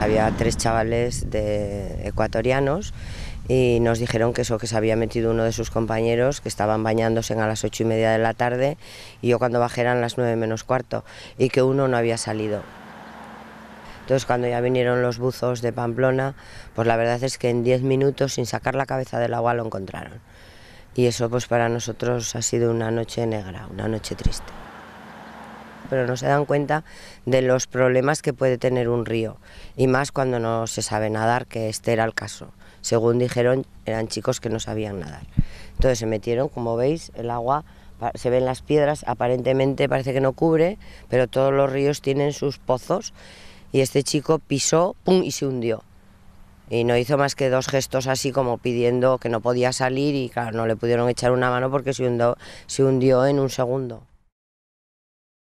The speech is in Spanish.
Había tres chavales de ecuatorianos y nos dijeron que eso, que se había metido uno de sus compañeros, que estaban bañándose a las ocho y media de la tarde y yo cuando bajé eran las nueve menos cuarto y que uno no había salido. Entonces cuando ya vinieron los buzos de Pamplona, pues la verdad es que en diez minutos sin sacar la cabeza del agua lo encontraron. Y eso pues para nosotros ha sido una noche negra, una noche triste pero no se dan cuenta de los problemas que puede tener un río, y más cuando no se sabe nadar, que este era el caso. Según dijeron, eran chicos que no sabían nadar. Entonces se metieron, como veis, el agua, se ven las piedras, aparentemente parece que no cubre, pero todos los ríos tienen sus pozos, y este chico pisó, ¡pum!, y se hundió y no hizo más que dos gestos así como pidiendo que no podía salir y claro, no le pudieron echar una mano porque se se hundió en un segundo.